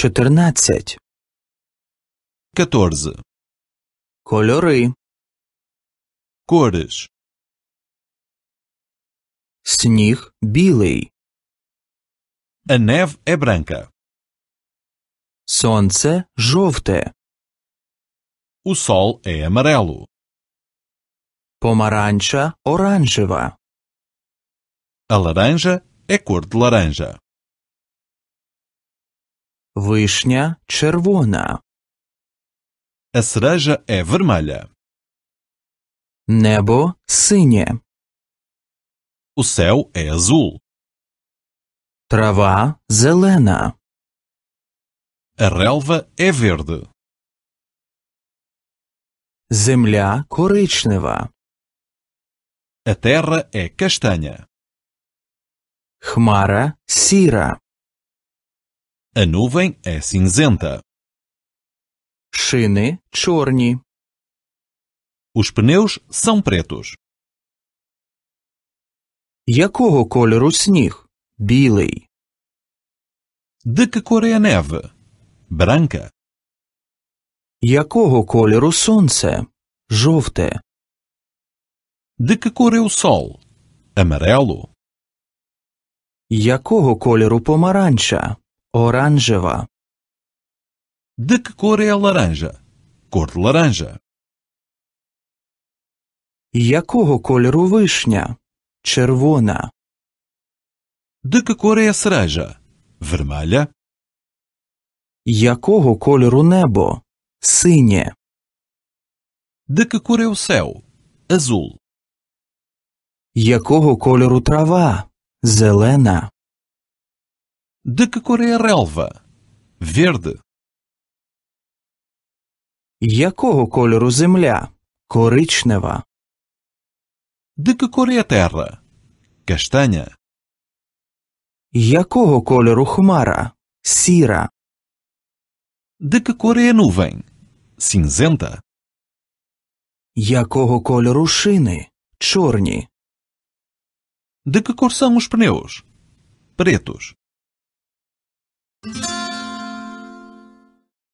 14 14 Кольори Cores Сніг білий A neve é branca. Сонце жовте. O sol é amarelo. Помаранча оранжева. A laranja é cor de laranja. Вишня червона. A cereja é vermelha. Небо синє. O céu é azul. Трава зелена. A relva é verde. Земля коричнева. A terra é castanha. Хмара сіра. A nuvem é cinzenta. Шини чорні. Os pneus são pretos. Якого кольору сніг? Білий. De que cor é a neve? Branca. Якого кольору сонце? Жовте. De que cor é o sol? Amarelo. Якого кольору помаранча? Оранжева. De que cor é a laranja? Cor de laranja. Якого кольору вишня? Червона. De que cor é a cereja? Vermelha. Якого кольору небо? Синє. De que cor é o céu? Azul. Якого кольору трава? Зелена. De que cor é a relva? Verde. Якого кольору земля? Коричнева. De que cor é a terra? Castanha. Якого кольору хмара? Сіра. De que cor é a nuvem? Cinzenta. Якого кольору шини? Чорні. De que cor são os pneus? Pretos. you mm-hmm.